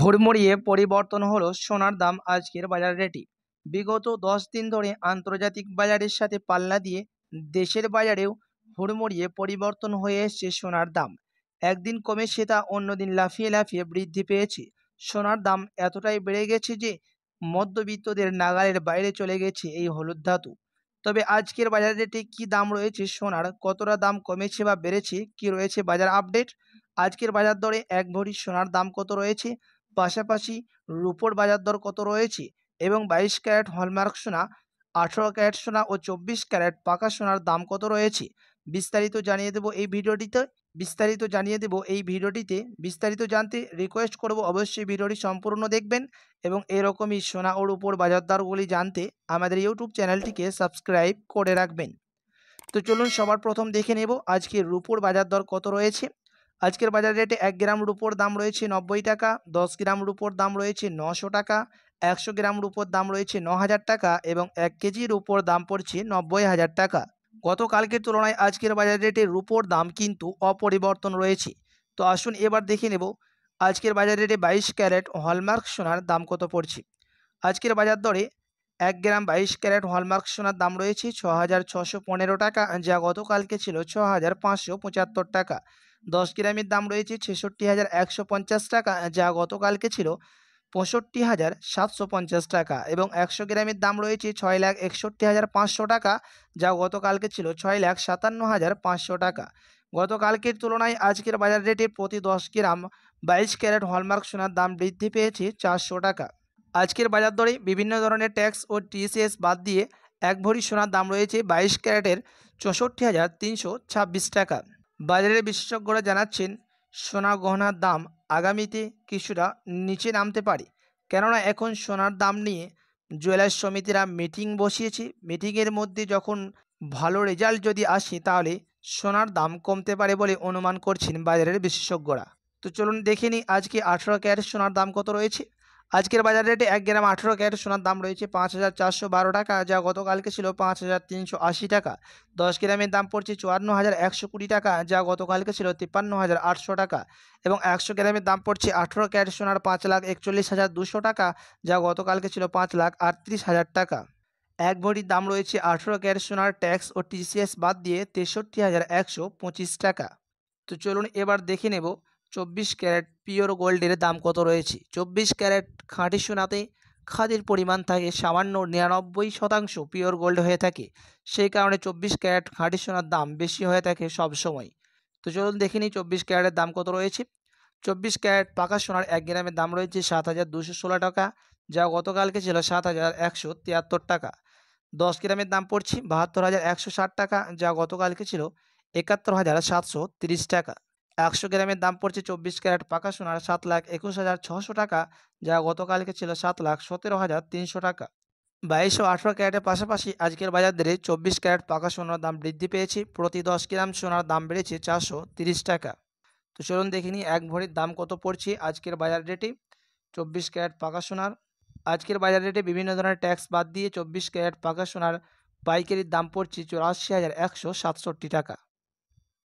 হুড়মুড়িয়ে পরিবর্তন হলো সোনার দাম আজকের বাজার রেটে বিগত দশ দিন ধরে আন্তর্জাতিক বাজারের সাথে পাল্লা দিয়ে দেশের বাজারেও হুড়মুড়িয়ে পরিবর্তন হয়ে এসছে সোনার দাম একদিন কমে সে তা অন্যদিন লাফিয়ে লাফিয়ে বৃদ্ধি পেয়েছে সোনার দাম এতটাই বেড়ে গেছে যে মধ্যবিত্তদের নাগালের বাইরে চলে গেছে এই হলুদ ধাতু তবে আজকের বাজার রেটে কী দাম রয়েছে সোনার কতটা দাম কমেছে বা বেড়েছে কি রয়েছে বাজার আপডেট আজকের বাজার দরে এক ভরি সোনার দাম কত রয়েছে পাশাপাশি রুপোর বাজার দর কত রয়েছে এবং বাইশ ক্যারেট হলমার্ক সোনা আঠেরো ক্যারেট সোনা ও চব্বিশ ক্যারেট পাকা সোনার দাম কত রয়েছে বিস্তারিত জানিয়ে দেব এই ভিডিওটিতে বিস্তারিত জানিয়ে দেব এই ভিডিওটিতে বিস্তারিত জানতে রিকোয়েস্ট করব অবশ্যই ভিডিওটি সম্পূর্ণ দেখবেন এবং এরকমই সোনা ওর উপর দরগুলি জানতে আমাদের ইউটিউব চ্যানেলটিকে সাবস্ক্রাইব করে রাখবেন তো চলুন সবার প্রথম দেখে নেব আজকে রুপোর বাজার দর কত রয়েছে আজকের বাজার রেটে এক গ্রাম রুপোর দাম রয়েছে নব্বই টাকা দশ গ্রাম রুপোর দাম রয়েছে নশো টাকা একশো গ্রাম রুপোর দাম রয়েছে ন হাজার টাকা এবং এক কেজি রুপোর দাম পড়ছে নব্বই হাজার টাকা গতকালকের তুলনায় আজকের বাজার রেটে রুপোর দাম কিন্তু অপরিবর্তন রয়েছে তো আসুন এবার দেখে নেব আজকের বাজার রেটে বাইশ ক্যারেট হলমার্ক সোনার দাম কত পড়ছে আজকের বাজার দরে এক গ্রাম বাইশ ক্যারেট হলমার্ক সোনার দাম রয়েছে ছ হাজার ছশো পনেরো টাকা যা গতকালকে ছিল ছ হাজার পাঁচশো পঁচাত্তর টাকা দশ গ্রামের দাম রয়েছে ছেষট্টি হাজার একশো পঞ্চাশ টাকা যা গতকালকে ছিল পঁয়ষট্টি হাজার সাতশো পঞ্চাশ টাকা এবং একশো গ্রামের দাম রয়েছে ছয় লাখ একষট্টি হাজার পাঁচশো টাকা যা গতকালকে ছিল ছয় লাখ সাতান্ন হাজার পাঁচশো টাকা গতকালকের তুলনায় আজকের বাজার রেটে প্রতি দশ গ্রাম বাইশ ক্যারেট হলমার্ক সোনার দাম বৃদ্ধি পেয়েছে চারশো টাকা আজকের বাজার দরে বিভিন্ন ধরনের ট্যাক্স ও টিসিএস বাদ দিয়ে এক ভরি সোনার দাম রয়েছে বাইশ ক্যারেটের চৌষট্টি হাজার তিনশো ছাব্বিশ টাকা বাজারের বিশেষজ্ঞরা জানাচ্ছেন সোনা গহনার দাম আগামীতে কিছুটা নিচে নামতে পারে কেননা এখন সোনার দাম নিয়ে জুয়েলার্স সমিতিরা মিটিং বসিয়েছে মিটিংয়ের মধ্যে যখন ভালো রেজাল্ট যদি আসে তাহলে সোনার দাম কমতে পারে বলে অনুমান করছেন বাজারের বিশেষজ্ঞরা তো চলুন দেখে নিই আজকে আঠেরো ক্যারেট সোনার দাম কত রয়েছে আজকের বাজার রেটে এক গ্রাম আঠেরো ক্যারেট সোনার দাম রয়েছে পাঁচ হাজার চারশো বারো টাকা যা গতকালকে ছিল পাঁচ হাজার তিনশো আশি টাকা দশ গ্রামের দাম পড়ছে চুয়ান্ন হাজার একশো কুড়ি টাকা যা গতকালকে ছিল তিপ্পান্ন হাজার আটশো টাকা এবং একশো গ্রামের দাম পড়ছে আঠেরো ক্যারেট সোনার পাঁচ লাখ একচল্লিশ হাজার দুশো টাকা যা গতকালকে ছিল পাঁচ লাখ আটত্রিশ হাজার টাকা এক ভরির দাম রয়েছে আঠেরো ক্যারেট সোনার ট্যাক্স ও টিসিএস বাদ দিয়ে তেষট্টি হাজার একশো পঁচিশ টাকা তো চলুন এবার দেখে নেব চব্বিশ ক্যারেট পিওর গোল্ডের দাম কত রয়েছে চব্বিশ ক্যারেট খাঁটি সোনাতে খাদির পরিমাণ থাকে সামান্য নিরানব্বই শতাংশ পিওর গোল্ড হয়ে থাকে সেই কারণে চব্বিশ ক্যারেট খাঁটি সোনার দাম বেশি হয়ে থাকে সব সময় তো চলুন দেখে নিই চব্বিশ ক্যারেটের দাম কত রয়েছে চব্বিশ ক্যারেট পাকা সোনার এক গ্রামের দাম রয়েছে সাত হাজার দুশো ষোলো টাকা যা গতকালকে ছিল সাত হাজার একশো তিয়াত্তর টাকা দশ গ্রামের দাম পড়ছে বাহাত্তর হাজার একশো ষাট টাকা যা গতকালকে ছিল একাত্তর হাজার সাতশো তিরিশ টাকা একশো গ্রামের দাম পড়ছে চব্বিশ ক্যারেট পাকা সোনার সাত লাখ একুশ হাজার ছশো টাকা যা গতকালকে ছিল সাত লাখ সতেরো হাজার তিনশো টাকা বাইশশো আঠেরো ক্যারেটের পাশাপাশি আজকের বাজার দরে চব্বিশ ক্যারেট পাকা সোনার দাম বৃদ্ধি পেয়েছে প্রতি দশ গ্রাম সোনার দাম বেড়েছে চারশো তিরিশ টাকা তো চলুন দেখিনি এক ভরির দাম কত পড়ছে আজকের বাজার রেটে চব্বিশ ক্যারেট পাকা সোনার আজকের বাজার রেটে বিভিন্ন ধরনের ট্যাক্স বাদ দিয়ে চব্বিশ ক্যারেট পাকা সোনার পাইকারির দাম পড়ছে চুরাশি হাজার একশো সাতষট্টি টাকা